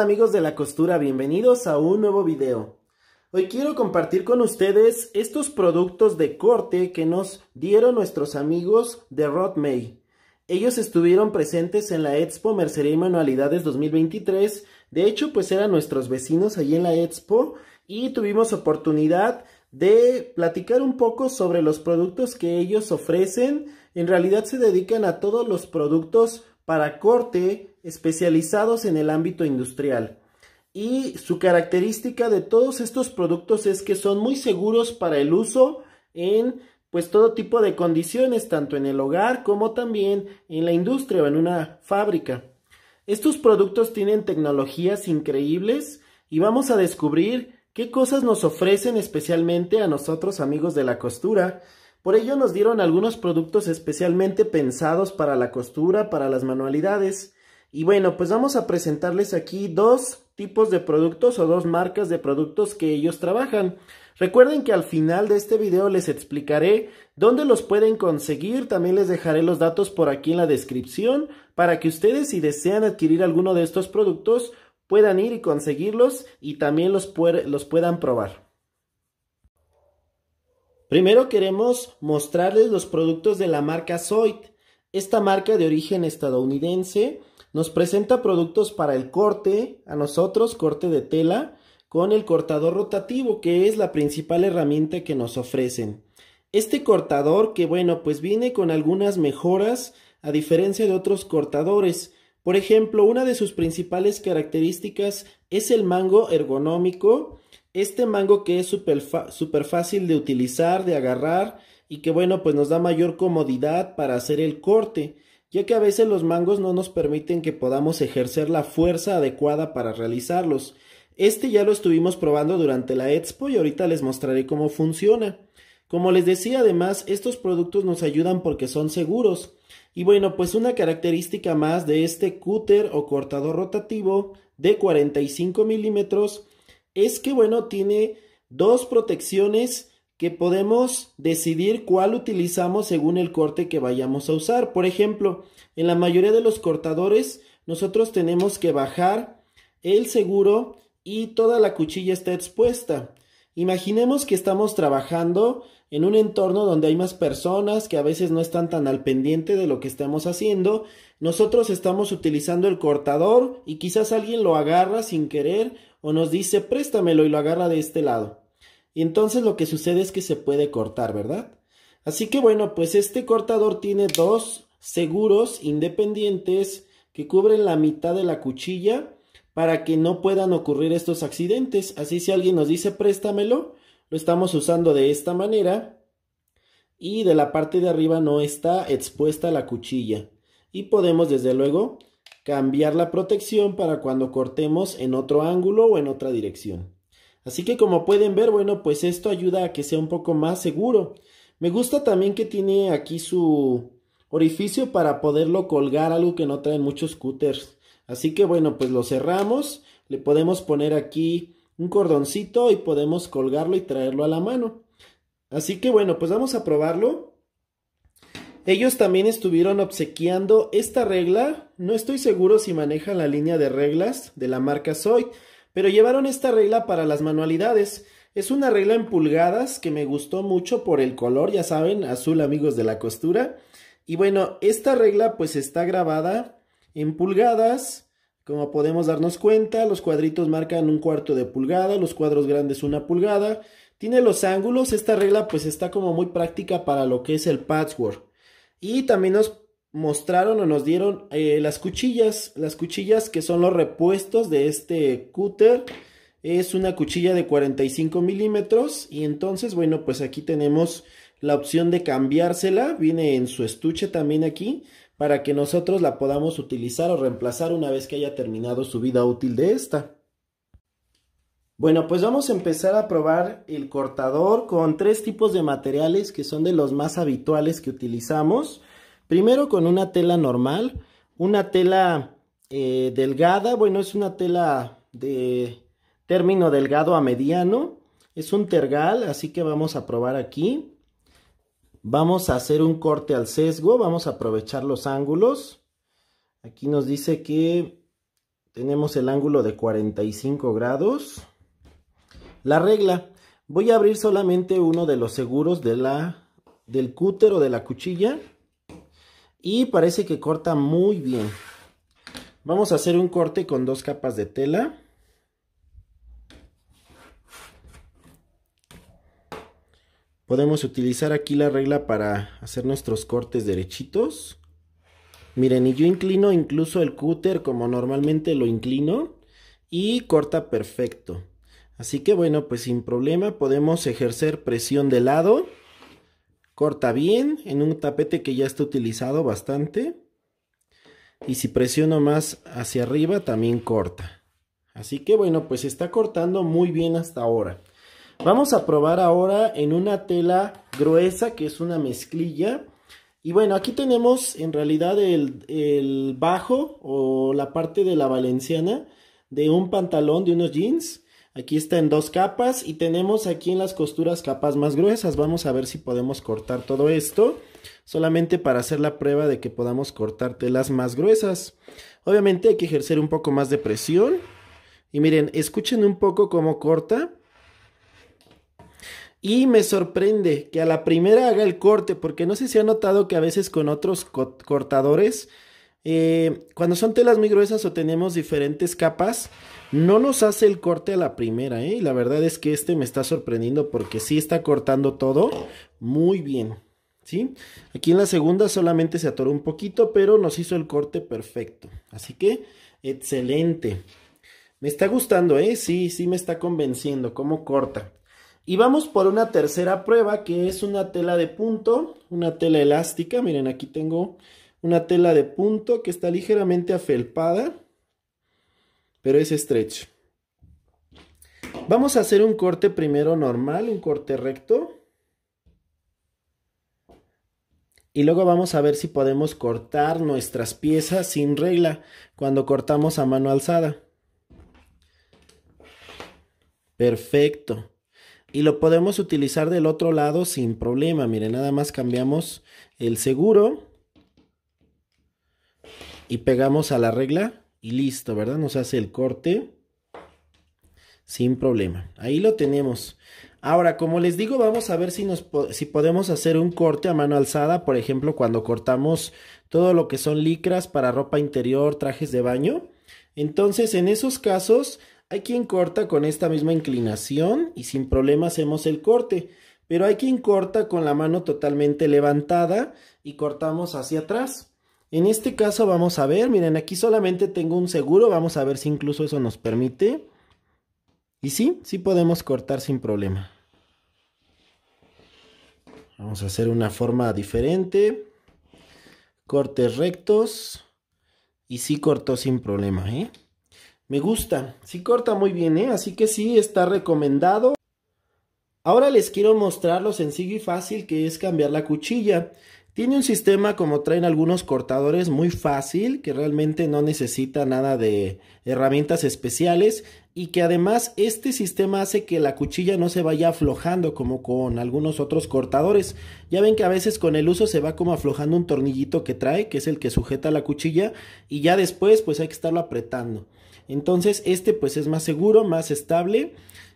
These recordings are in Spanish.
amigos de la costura? Bienvenidos a un nuevo video. Hoy quiero compartir con ustedes estos productos de corte que nos dieron nuestros amigos de Rod May. Ellos estuvieron presentes en la Expo Mercería y Manualidades 2023. De hecho, pues eran nuestros vecinos allí en la Expo y tuvimos oportunidad de platicar un poco sobre los productos que ellos ofrecen. En realidad se dedican a todos los productos para corte especializados en el ámbito industrial. Y su característica de todos estos productos es que son muy seguros para el uso en pues todo tipo de condiciones, tanto en el hogar como también en la industria o en una fábrica. Estos productos tienen tecnologías increíbles y vamos a descubrir qué cosas nos ofrecen especialmente a nosotros amigos de la costura por ello nos dieron algunos productos especialmente pensados para la costura, para las manualidades. Y bueno, pues vamos a presentarles aquí dos tipos de productos o dos marcas de productos que ellos trabajan. Recuerden que al final de este video les explicaré dónde los pueden conseguir, también les dejaré los datos por aquí en la descripción para que ustedes si desean adquirir alguno de estos productos puedan ir y conseguirlos y también los, puedan probar. Primero queremos mostrarles los productos de la marca Zoid. Esta marca de origen estadounidense nos presenta productos para el corte, a nosotros corte de tela, con el cortador rotativo, que es la principal herramienta que nos ofrecen. Este cortador que bueno, pues viene con algunas mejoras a diferencia de otros cortadores. Por ejemplo, una de sus principales características es el mango ergonómico este mango que es súper super fácil de utilizar, de agarrar y que bueno, pues nos da mayor comodidad para hacer el corte, ya que a veces los mangos no nos permiten que podamos ejercer la fuerza adecuada para realizarlos. Este ya lo estuvimos probando durante la expo y ahorita les mostraré cómo funciona. Como les decía además, estos productos nos ayudan porque son seguros. Y bueno, pues una característica más de este cúter o cortador rotativo de 45 milímetros es que, bueno, tiene dos protecciones que podemos decidir cuál utilizamos según el corte que vayamos a usar. Por ejemplo, en la mayoría de los cortadores nosotros tenemos que bajar el seguro y toda la cuchilla está expuesta. Imaginemos que estamos trabajando en un entorno donde hay más personas que a veces no están tan al pendiente de lo que estamos haciendo. Nosotros estamos utilizando el cortador y quizás alguien lo agarra sin querer o nos dice préstamelo y lo agarra de este lado. Y entonces lo que sucede es que se puede cortar, ¿verdad? Así que bueno, pues este cortador tiene dos seguros independientes que cubren la mitad de la cuchilla para que no puedan ocurrir estos accidentes. Así si alguien nos dice préstamelo, lo estamos usando de esta manera y de la parte de arriba no está expuesta la cuchilla. Y podemos desde luego cambiar la protección para cuando cortemos en otro ángulo o en otra dirección. Así que como pueden ver, bueno, pues esto ayuda a que sea un poco más seguro. Me gusta también que tiene aquí su orificio para poderlo colgar, algo que no traen muchos scooters. Así que bueno, pues lo cerramos, le podemos poner aquí un cordoncito y podemos colgarlo y traerlo a la mano. Así que bueno, pues vamos a probarlo. Ellos también estuvieron obsequiando esta regla, no estoy seguro si manejan la línea de reglas de la marca Zoid, pero llevaron esta regla para las manualidades. Es una regla en pulgadas que me gustó mucho por el color, ya saben, azul amigos de la costura. Y bueno, esta regla pues está grabada en pulgadas, como podemos darnos cuenta, los cuadritos marcan un cuarto de pulgada, los cuadros grandes una pulgada. Tiene los ángulos, esta regla pues está como muy práctica para lo que es el patchwork. Y también nos mostraron o nos dieron eh, las cuchillas, las cuchillas que son los repuestos de este cúter. Es una cuchilla de 45 milímetros y entonces, bueno, pues aquí tenemos la opción de cambiársela. Viene en su estuche también aquí para que nosotros la podamos utilizar o reemplazar una vez que haya terminado su vida útil de esta. Bueno, pues vamos a empezar a probar el cortador con tres tipos de materiales que son de los más habituales que utilizamos. Primero con una tela normal, una tela eh, delgada, bueno, es una tela de término delgado a mediano, es un tergal, así que vamos a probar aquí. Vamos a hacer un corte al sesgo, vamos a aprovechar los ángulos. Aquí nos dice que tenemos el ángulo de 45 grados. La regla, voy a abrir solamente uno de los seguros del cúter o de la cuchilla y parece que corta muy bien. Vamos a hacer un corte con dos capas de tela. Podemos utilizar aquí la regla para hacer nuestros cortes derechitos. Miren, y yo inclino incluso el cúter como normalmente lo inclino y corta perfecto. Así que bueno, pues sin problema podemos ejercer presión de lado. Corta bien en un tapete que ya está utilizado bastante. Y si presiono más hacia arriba también corta. Así que bueno, pues está cortando muy bien hasta ahora. Vamos a probar ahora en una tela gruesa que es una mezclilla. Y bueno, aquí tenemos en realidad el, el bajo o la parte de la valenciana de un pantalón, de unos jeans Aquí está en dos capas y tenemos aquí en las costuras capas más gruesas. Vamos a ver si podemos cortar todo esto. Solamente para hacer la prueba de que podamos cortar telas más gruesas. Obviamente hay que ejercer un poco más de presión. Y miren, escuchen un poco cómo corta. Y me sorprende que a la primera haga el corte, porque no sé si han notado que a veces con otros cortadores eh, cuando son telas muy gruesas o tenemos diferentes capas, no nos hace el corte a la primera, Y ¿eh? la verdad es que este me está sorprendiendo porque sí está cortando todo muy bien, ¿sí? Aquí en la segunda solamente se atoró un poquito, pero nos hizo el corte perfecto. Así que, excelente. Me está gustando, ¿eh? Sí, sí me está convenciendo cómo corta. Y vamos por una tercera prueba que es una tela de punto, una tela elástica. Miren, aquí tengo una tela de punto que está ligeramente afelpada, pero es estrecho. Vamos a hacer un corte primero normal, un corte recto. Y luego vamos a ver si podemos cortar nuestras piezas sin regla cuando cortamos a mano alzada. Perfecto. Y lo podemos utilizar del otro lado sin problema. Miren, nada más cambiamos el seguro y pegamos a la regla y listo, ¿verdad? Nos hace el corte sin problema. Ahí lo tenemos. Ahora, como les digo, vamos a ver si, nos, si podemos hacer un corte a mano alzada, por ejemplo, cuando cortamos todo lo que son licras para ropa interior, trajes de baño. Entonces, en esos casos, hay quien corta con esta misma inclinación y sin problema hacemos el corte. Pero hay quien corta con la mano totalmente levantada y cortamos hacia atrás. En este caso vamos a ver, miren, aquí solamente tengo un seguro, vamos a ver si incluso eso nos permite. Y sí, sí podemos cortar sin problema. Vamos a hacer una forma diferente. Cortes rectos. Y sí cortó sin problema, ¿eh? Me gusta, sí corta muy bien, ¿eh? Así que sí, está recomendado. Ahora les quiero mostrar lo sencillo y fácil que es cambiar la cuchilla. Tiene un sistema como traen algunos cortadores muy fácil, que realmente no necesita nada de herramientas especiales y que además este sistema hace que la cuchilla no se vaya aflojando como con algunos otros cortadores. Ya ven que a veces con el uso se va como aflojando un tornillito que trae, que es el que sujeta la cuchilla, y ya después pues hay que estarlo apretando. Entonces este pues es más seguro, más estable.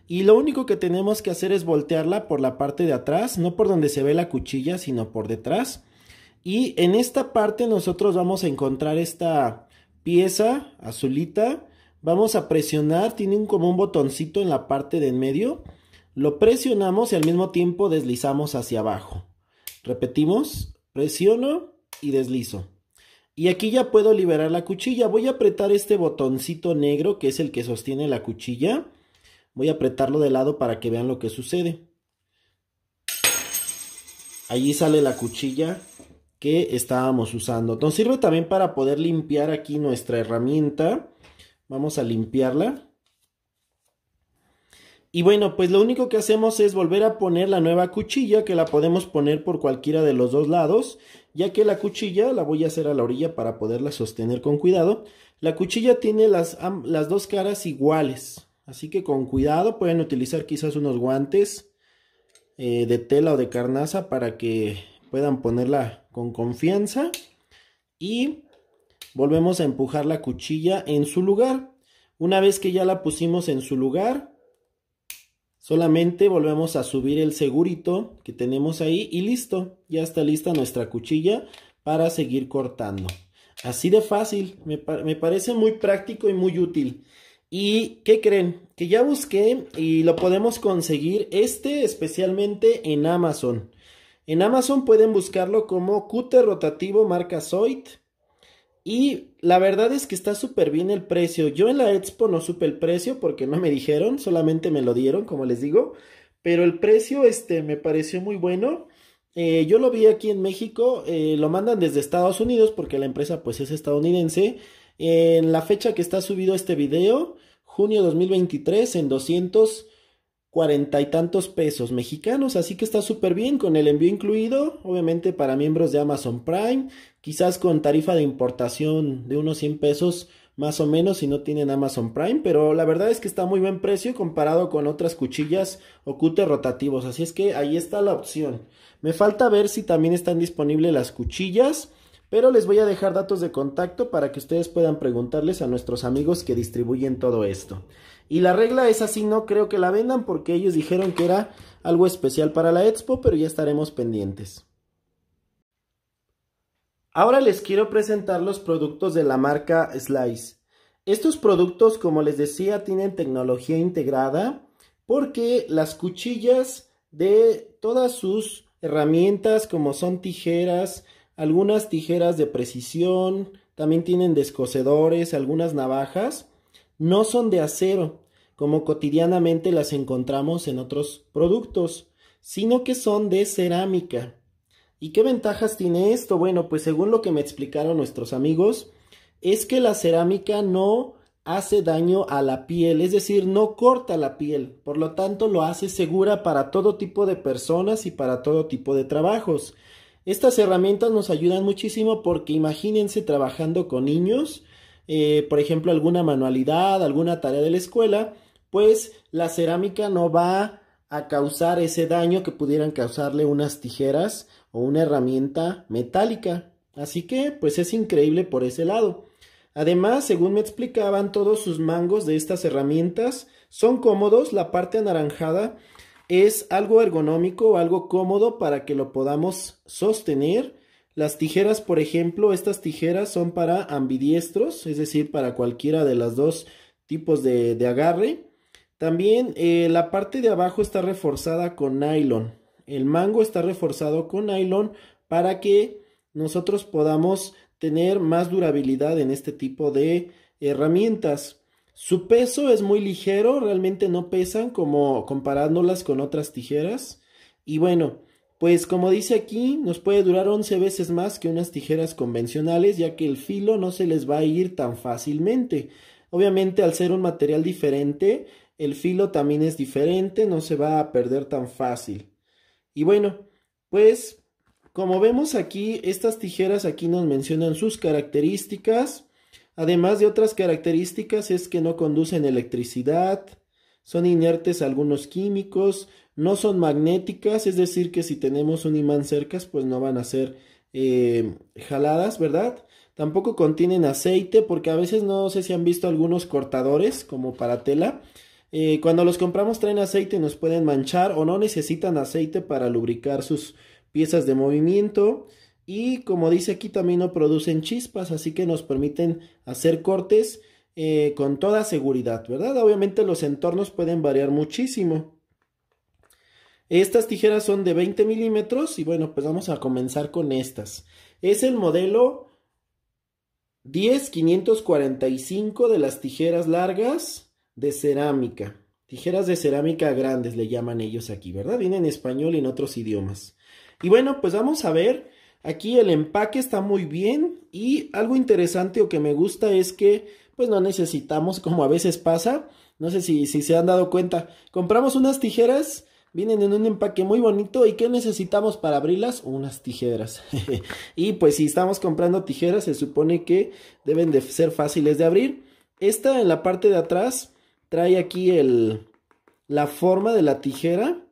Y lo único que tenemos que hacer es voltearla por la parte de atrás, no por donde se ve la cuchilla, sino por detrás. Y en esta parte nosotros vamos a encontrar esta pieza azulita. Vamos a presionar, tiene como un botoncito en la parte de en medio. Lo presionamos y al mismo tiempo deslizamos hacia abajo. Repetimos, presiono y deslizo. Y aquí ya puedo liberar la cuchilla. Voy a apretar este botoncito negro que es el que sostiene la cuchilla. Voy a apretarlo de lado para que vean lo que sucede. Allí sale la cuchilla que estábamos usando. Nos sirve también para poder limpiar aquí nuestra herramienta. Vamos a limpiarla. Y bueno, pues lo único que hacemos es volver a poner la nueva cuchilla que la podemos poner por cualquiera de los dos lados, ya que la cuchilla la voy a hacer a la orilla para poderla sostener con cuidado. La cuchilla tiene las, las dos caras iguales, así que con cuidado pueden utilizar quizás unos guantes eh, de tela o de carnaza para que puedan ponerla con confianza y volvemos a empujar la cuchilla en su lugar. Una vez que ya la pusimos en su lugar, solamente volvemos a subir el segurito que tenemos ahí y listo. Ya está lista nuestra cuchilla para seguir cortando. Así de fácil, me, parece muy práctico y muy útil. ¿Y qué creen? Que ya busqué y lo podemos conseguir este especialmente en Amazon. En Amazon pueden buscarlo como cúter rotativo marca Zoid. Y la verdad es que está súper bien el precio. Yo en la expo no supe el precio porque no me dijeron, solamente me lo dieron, como les digo. Pero el precio este, me pareció muy bueno. Eh, yo lo vi aquí en México, eh, lo mandan desde Estados Unidos porque la empresa pues es estadounidense. En la fecha que está subido este video, junio 2023, en 200 cuarenta y tantos pesos mexicanos, así que está súper bien con el envío incluido, obviamente para miembros de Amazon Prime, quizás con tarifa de importación de unos 100 pesos más o menos si no tienen Amazon Prime, pero la verdad es que está muy buen precio comparado con otras cuchillas o cutes rotativos, así es que ahí está la opción. Me falta ver si también están disponibles las cuchillas pero les voy a dejar datos de contacto para que ustedes puedan preguntarles a nuestros amigos que distribuyen todo esto. Y la regla es así, no creo que la vendan porque ellos dijeron que era algo especial para la expo, pero ya estaremos pendientes. Ahora les quiero presentar los productos de la marca Slice. Estos productos, como les decía, tienen tecnología integrada porque las cuchillas de todas sus herramientas, como son tijeras, algunas tijeras de precisión, también tienen descocedores, algunas navajas, no son de acero, como cotidianamente las encontramos en otros productos, sino que son de cerámica. ¿Y qué ventajas tiene esto? Bueno, pues según lo que me explicaron nuestros amigos, es que la cerámica no hace daño a la piel, es decir, no corta la piel, por lo tanto lo hace segura para todo tipo de personas y para todo tipo de trabajos. Estas herramientas nos ayudan muchísimo porque imagínense trabajando con niños, eh, por ejemplo, alguna manualidad, alguna tarea de la escuela, pues la cerámica no va a causar ese daño que pudieran causarle unas tijeras o una herramienta metálica. Así que, pues es increíble por ese lado. Además, según me explicaban, todos sus mangos de estas herramientas son cómodos, la parte anaranjada es algo ergonómico, algo cómodo para que lo podamos sostener. Las tijeras, por ejemplo, estas tijeras son para ambidiestros, es decir, para cualquiera de los dos tipos de, agarre. También eh, la parte de abajo está reforzada con nylon. El mango está reforzado con nylon para que nosotros podamos tener más durabilidad en este tipo de herramientas. Su peso es muy ligero, realmente no pesan como comparándolas con otras tijeras. Y bueno, pues como dice aquí, nos puede durar 11 veces más que unas tijeras convencionales, ya que el filo no se les va a ir tan fácilmente. Obviamente al ser un material diferente, el filo también es diferente, no se va a perder tan fácil. Y bueno, pues como vemos aquí, estas tijeras aquí nos mencionan sus características. Además de otras características es que no conducen electricidad, son inertes algunos químicos, no son magnéticas, es decir, que si tenemos un imán cerca, pues no van a ser eh, jaladas, ¿verdad? Tampoco contienen aceite, porque a veces no sé si han visto algunos cortadores como para tela. Eh, cuando los compramos traen aceite nos pueden manchar o no necesitan aceite para lubricar sus piezas de movimiento y como dice aquí también no producen chispas, así que nos permiten hacer cortes eh, con toda seguridad, ¿verdad? Obviamente los entornos pueden variar muchísimo. Estas tijeras son de 20 milímetros y bueno, pues vamos a comenzar con estas. Es el modelo 10545 de las tijeras largas de cerámica. Tijeras de cerámica grandes le llaman ellos aquí, ¿verdad? Vienen en español y en otros idiomas. Y bueno, pues vamos a ver Aquí el empaque está muy bien y algo interesante o que me gusta es que pues no necesitamos, como a veces pasa, no sé si, se han dado cuenta, compramos unas tijeras, vienen en un empaque muy bonito y ¿qué necesitamos para abrirlas? Unas tijeras. y pues si estamos comprando tijeras se supone que deben de ser fáciles de abrir. Esta en la parte de atrás trae aquí el, la forma de la tijera.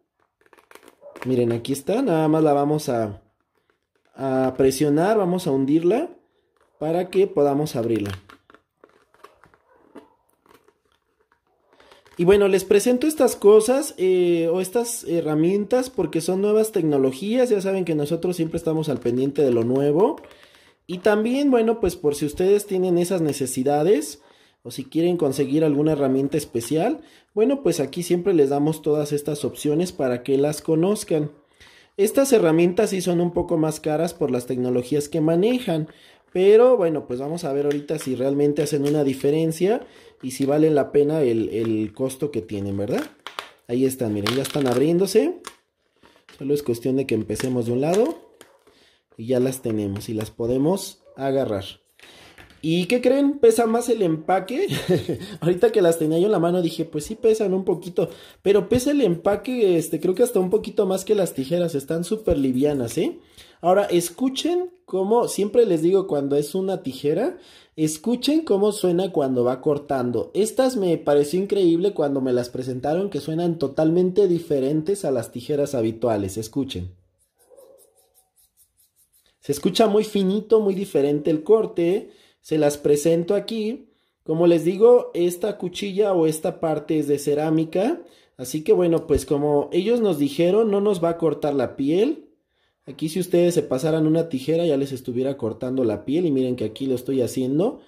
Miren, aquí está, nada más la vamos a a presionar, vamos a hundirla para que podamos abrirla. Y bueno, les presento estas cosas eh, o estas herramientas porque son nuevas tecnologías, ya saben que nosotros siempre estamos al pendiente de lo nuevo. Y también, bueno, pues por si ustedes tienen esas necesidades o si quieren conseguir alguna herramienta especial, bueno, pues aquí siempre les damos todas estas opciones para que las conozcan. Estas herramientas sí son un poco más caras por las tecnologías que manejan, pero bueno, pues vamos a ver ahorita si realmente hacen una diferencia y si vale la pena el, el costo que tienen, ¿verdad? Ahí están, miren, ya están abriéndose. Solo es cuestión de que empecemos de un lado y ya las tenemos y las podemos agarrar. ¿Y qué creen? Pesa más el empaque. Ahorita que las tenía yo en la mano dije, pues sí pesan un poquito, pero pesa el empaque, este, creo que hasta un poquito más que las tijeras, están súper livianas, ¿eh? Ahora, escuchen cómo, siempre les digo cuando es una tijera, escuchen cómo suena cuando va cortando. Estas me pareció increíble cuando me las presentaron que suenan totalmente diferentes a las tijeras habituales, escuchen. Se escucha muy finito, muy diferente el corte, se las presento aquí. Como les digo, esta cuchilla o esta parte es de cerámica. Así que bueno, pues como ellos nos dijeron, no nos va a cortar la piel. Aquí si ustedes se pasaran una tijera ya les estuviera cortando la piel y miren que aquí lo estoy haciendo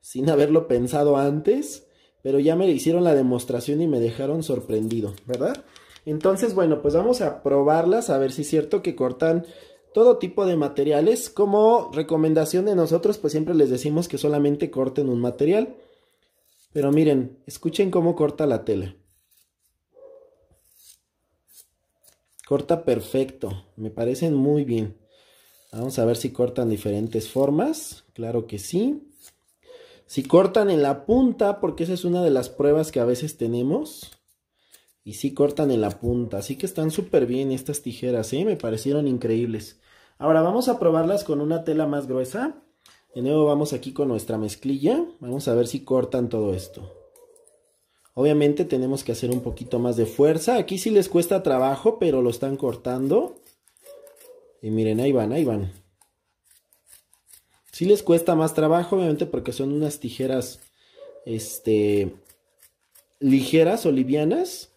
sin haberlo pensado antes. Pero ya me hicieron la demostración y me dejaron sorprendido, ¿verdad? Entonces, bueno, pues vamos a probarlas a ver si es cierto que cortan todo tipo de materiales. Como recomendación de nosotros, pues siempre les decimos que solamente corten un material. Pero miren, escuchen cómo corta la tela. Corta perfecto, me parecen muy bien. Vamos a ver si cortan diferentes formas, claro que sí. Si cortan en la punta, porque esa es una de las pruebas que a veces tenemos y sí cortan en la punta. Así que están súper bien estas tijeras, sí ¿eh? Me parecieron increíbles. Ahora vamos a probarlas con una tela más gruesa. De nuevo vamos aquí con nuestra mezclilla. Vamos a ver si cortan todo esto. Obviamente tenemos que hacer un poquito más de fuerza. Aquí sí les cuesta trabajo, pero lo están cortando. Y miren, ahí van, ahí van. Sí les cuesta más trabajo, obviamente, porque son unas tijeras, este, ligeras o livianas.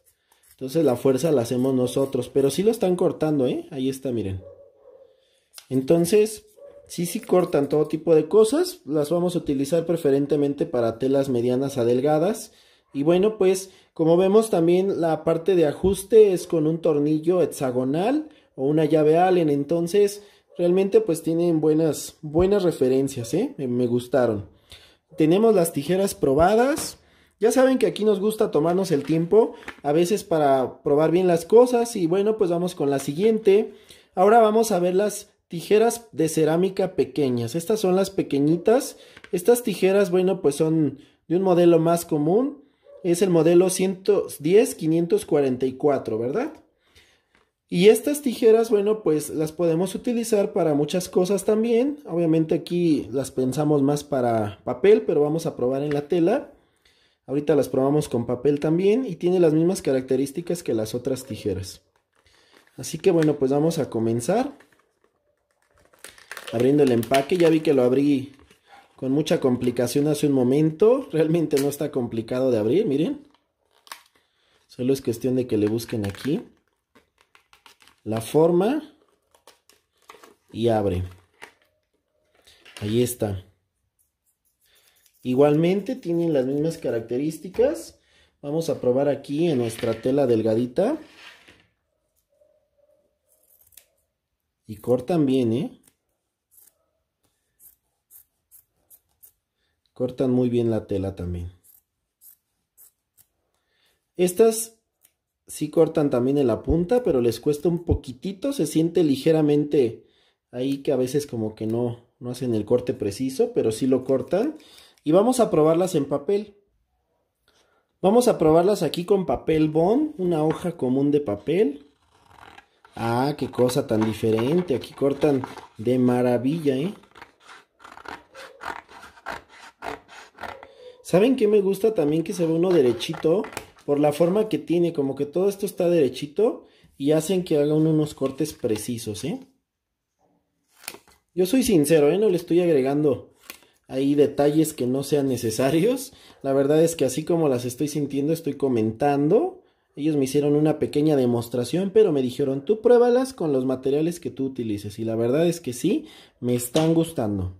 Entonces la fuerza la hacemos nosotros, pero sí lo están cortando, ¿eh? Ahí está, miren. Entonces, sí, sí cortan todo tipo de cosas, las vamos a utilizar preferentemente para telas medianas a delgadas. Y bueno, pues como vemos también la parte de ajuste es con un tornillo hexagonal o una llave Allen, entonces realmente pues tienen buenas, buenas referencias, ¿eh? me gustaron. Tenemos las tijeras probadas, ya saben que aquí nos gusta tomarnos el tiempo, a veces para probar bien las cosas y bueno, pues vamos con la siguiente. Ahora vamos a ver las tijeras de cerámica pequeñas. Estas son las pequeñitas. Estas tijeras, bueno, pues son de un modelo más común. Es el modelo 110-544, ¿verdad? Y estas tijeras, bueno, pues las podemos utilizar para muchas cosas también. Obviamente aquí las pensamos más para papel, pero vamos a probar en la tela. Ahorita las probamos con papel también y tiene las mismas características que las otras tijeras. Así que bueno, pues vamos a comenzar. Abriendo el empaque, ya vi que lo abrí con mucha complicación hace un momento. Realmente no está complicado de abrir, miren. Solo es cuestión de que le busquen aquí la forma y abre. Ahí está. Igualmente tienen las mismas características. Vamos a probar aquí en nuestra tela delgadita. Y cortan bien, ¿eh? Cortan muy bien la tela también. Estas sí cortan también en la punta, pero les cuesta un poquitito. Se siente ligeramente ahí que a veces como que no, no hacen el corte preciso, pero sí lo cortan y vamos a probarlas en papel. Vamos a probarlas aquí con papel bond, una hoja común de papel. Ah, qué cosa tan diferente. Aquí cortan de maravilla, ¿eh? ¿Saben qué me gusta también que se ve uno derechito? Por la forma que tiene, como que todo esto está derechito y hacen que hagan unos cortes precisos, ¿eh? Yo soy sincero, ¿eh? No le estoy agregando hay detalles que no sean necesarios. La verdad es que así como las estoy sintiendo, estoy comentando. Ellos me hicieron una pequeña demostración, pero me dijeron, tú pruébalas con los materiales que tú utilices. Y la verdad es que sí, me están gustando.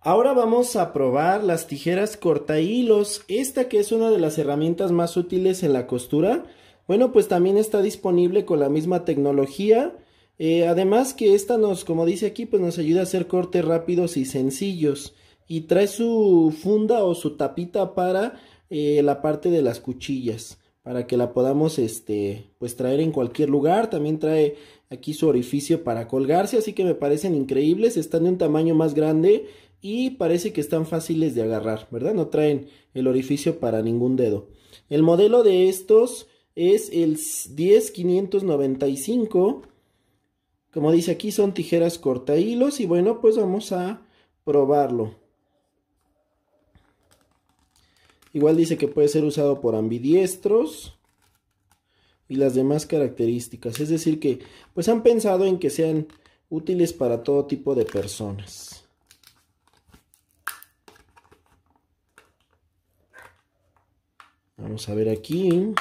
Ahora vamos a probar las tijeras corta hilos. Esta que es una de las herramientas más útiles en la costura. Bueno, pues también está disponible con la misma tecnología eh, además que esta nos, como dice aquí, pues nos ayuda a hacer cortes rápidos y sencillos. Y trae su funda o su tapita para eh, la parte de las cuchillas. Para que la podamos este, pues traer en cualquier lugar. También trae aquí su orificio para colgarse. Así que me parecen increíbles. Están de un tamaño más grande. Y parece que están fáciles de agarrar. ¿Verdad? No traen el orificio para ningún dedo. El modelo de estos es el 10595 como dice aquí, son tijeras corta hilos y bueno, pues vamos a probarlo. Igual dice que puede ser usado por ambidiestros y las demás características. Es decir que pues han pensado en que sean útiles para todo tipo de personas. Vamos a ver aquí.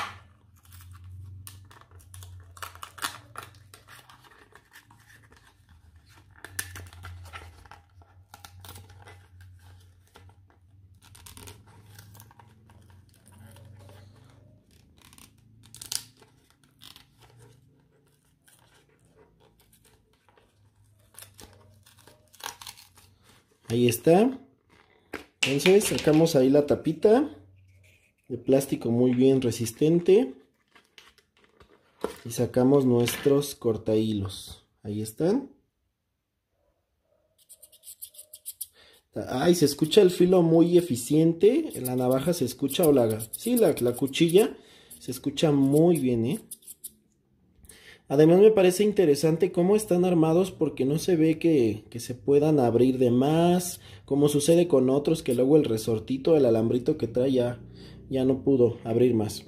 Entonces sacamos ahí la tapita de plástico muy bien resistente. Y sacamos nuestros cortahilos. Ahí están. Ay, se escucha el filo muy eficiente. La navaja se escucha o la... la, la cuchilla se escucha muy bien, ¿eh? Además me parece interesante cómo están armados porque no se ve que, que, se puedan abrir de más, como sucede con otros que luego el resortito, el alambrito que trae ya, ya no pudo abrir más.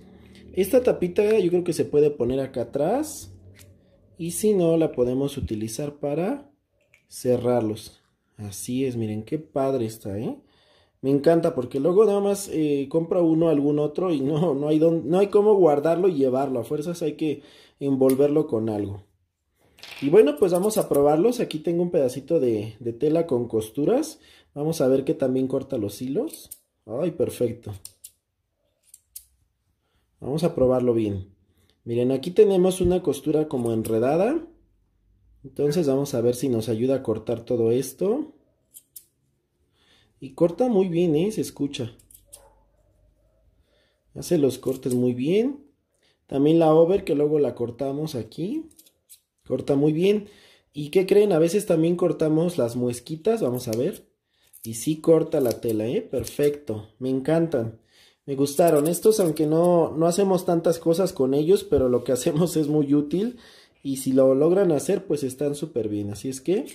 Esta tapita yo creo que se puede poner acá atrás y si no la podemos utilizar para cerrarlos. Así es, miren qué padre está, ¿eh? Me encanta porque luego nada más eh, compra uno algún otro y no, no hay, no hay cómo guardarlo y llevarlo. A fuerzas hay que envolverlo con algo. Y bueno, pues vamos a probarlos. Aquí tengo un pedacito de, tela con costuras. Vamos a ver que también corta los hilos. Ay, perfecto. Vamos a probarlo bien. Miren, aquí tenemos una costura como enredada. Entonces vamos a ver si nos ayuda a cortar todo esto. Y corta muy bien, ¿eh? Se escucha. Hace los cortes muy bien. También la over que luego la cortamos aquí. Corta muy bien. ¿Y qué creen? A veces también cortamos las muesquitas, vamos a ver. Y sí corta la tela, ¿eh? Perfecto, me encantan. Me gustaron estos, aunque no, no hacemos tantas cosas con ellos, pero lo que hacemos es muy útil. Y si lo logran hacer, pues están súper bien. Así es que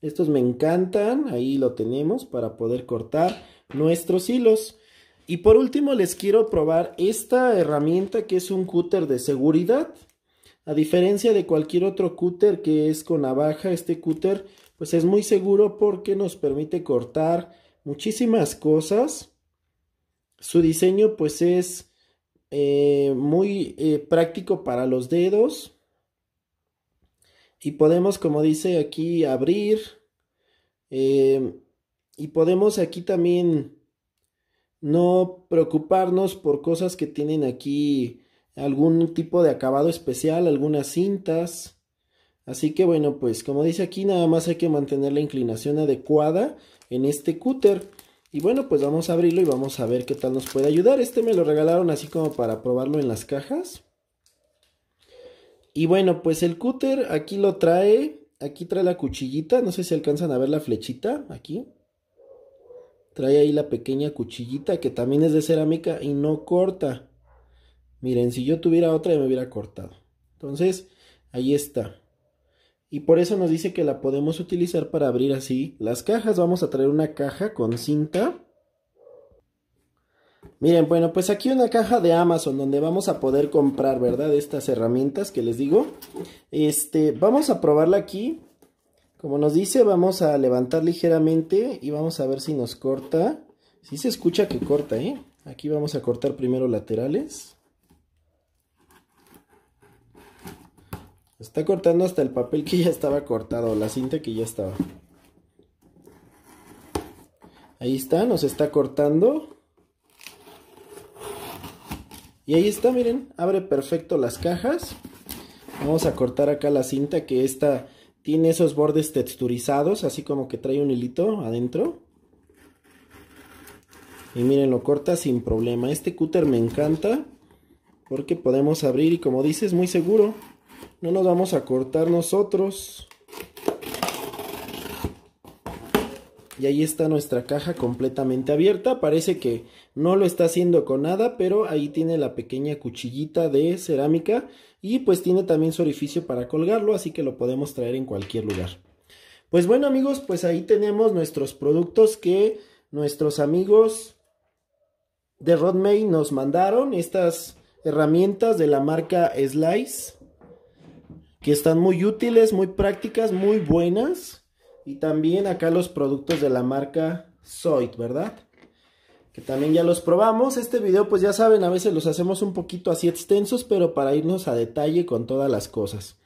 estos me encantan, ahí lo tenemos para poder cortar nuestros hilos. Y por último les quiero probar esta herramienta que es un cúter de seguridad. A diferencia de cualquier otro cúter que es con navaja, este cúter pues es muy seguro porque nos permite cortar muchísimas cosas. Su diseño pues es eh, muy eh, práctico para los dedos. Y podemos, como dice aquí, abrir. Eh, y podemos aquí también no preocuparnos por cosas que tienen aquí algún tipo de acabado especial, algunas cintas. Así que bueno, pues como dice aquí, nada más hay que mantener la inclinación adecuada en este cúter. Y bueno, pues vamos a abrirlo y vamos a ver qué tal nos puede ayudar. Este me lo regalaron así como para probarlo en las cajas. Y bueno, pues el cúter aquí lo trae, aquí trae la cuchillita, no sé si alcanzan a ver la flechita aquí. Trae ahí la pequeña cuchillita que también es de cerámica y no corta. Miren, si yo tuviera otra ya me hubiera cortado. Entonces, ahí está. Y por eso nos dice que la podemos utilizar para abrir así las cajas. Vamos a traer una caja con cinta. Miren, bueno, pues aquí una caja de Amazon donde vamos a poder comprar, ¿verdad? Estas herramientas que les digo. Este, vamos a probarla aquí como nos dice, vamos a levantar ligeramente y vamos a ver si nos corta. Si se escucha que corta, ¿eh? Aquí vamos a cortar primero laterales. Está cortando hasta el papel que ya estaba cortado, la cinta que ya estaba. Ahí está, nos está cortando. Y ahí está, miren, abre perfecto las cajas. Vamos a cortar acá la cinta que está... Tiene esos bordes texturizados, así como que trae un hilito adentro. Y miren, lo corta sin problema. Este cúter me encanta porque podemos abrir y como dices, muy seguro. No nos vamos a cortar nosotros. Y ahí está nuestra caja completamente abierta. Parece que no lo está haciendo con nada, pero ahí tiene la pequeña cuchillita de cerámica y pues tiene también su orificio para colgarlo, así que lo podemos traer en cualquier lugar. Pues bueno amigos, pues ahí tenemos nuestros productos que nuestros amigos de Rodmay nos mandaron, estas herramientas de la marca Slice, que están muy útiles, muy prácticas, muy buenas. Y también acá los productos de la marca Zoid, ¿verdad? también ya los probamos. Este video, pues ya saben, a veces los hacemos un poquito así extensos, pero para irnos a detalle con todas las cosas.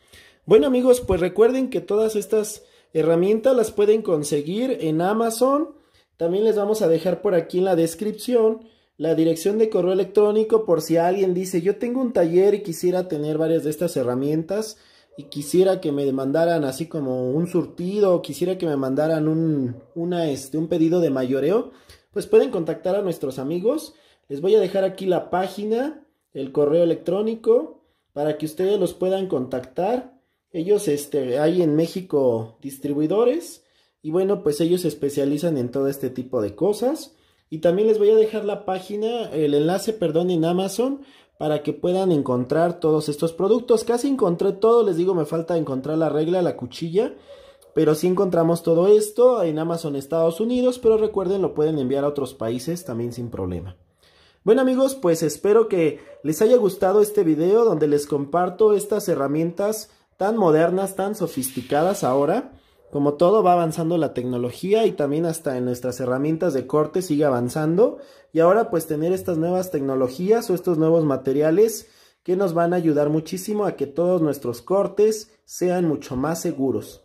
Bueno amigos, pues recuerden que todas estas herramientas las pueden conseguir en Amazon. También les vamos a dejar por aquí en la descripción la dirección de correo electrónico por si alguien dice yo tengo un taller y quisiera tener varias de estas herramientas y quisiera que me mandaran así como un surtido o quisiera que me mandaran un, una, este, un pedido de mayoreo pues pueden contactar a nuestros amigos. Les voy a dejar aquí la página, el correo electrónico, para que ustedes los puedan contactar. Ellos este, hay en México distribuidores y bueno, pues ellos se especializan en todo este tipo de cosas. Y también les voy a dejar la página, el enlace, perdón, en Amazon para que puedan encontrar todos estos productos. Casi encontré todo, les digo, me falta encontrar la regla, la cuchilla pero si encontramos todo esto en Amazon Estados Unidos, pero recuerden lo pueden enviar a otros países también sin problema. Bueno amigos, pues espero que les haya gustado este video donde les comparto estas herramientas tan modernas, tan sofisticadas ahora. Como todo va avanzando la tecnología y también hasta en nuestras herramientas de corte sigue avanzando. Y ahora pues tener estas nuevas tecnologías o estos nuevos materiales que nos van a ayudar muchísimo a que todos nuestros cortes sean mucho más seguros.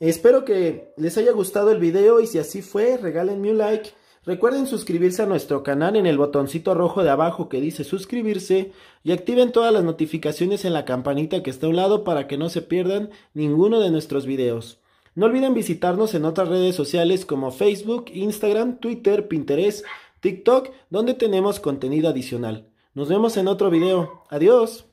Espero que les haya gustado el video y si así fue, regálenme un like. Recuerden suscribirse a nuestro canal en el botoncito rojo de abajo que dice suscribirse y activen todas las notificaciones en la campanita que está a un lado para que no se pierdan ninguno de nuestros videos. No olviden visitarnos en otras redes sociales como Facebook, Instagram, Twitter, Pinterest, TikTok, donde tenemos contenido adicional. Nos vemos en otro video. Adiós.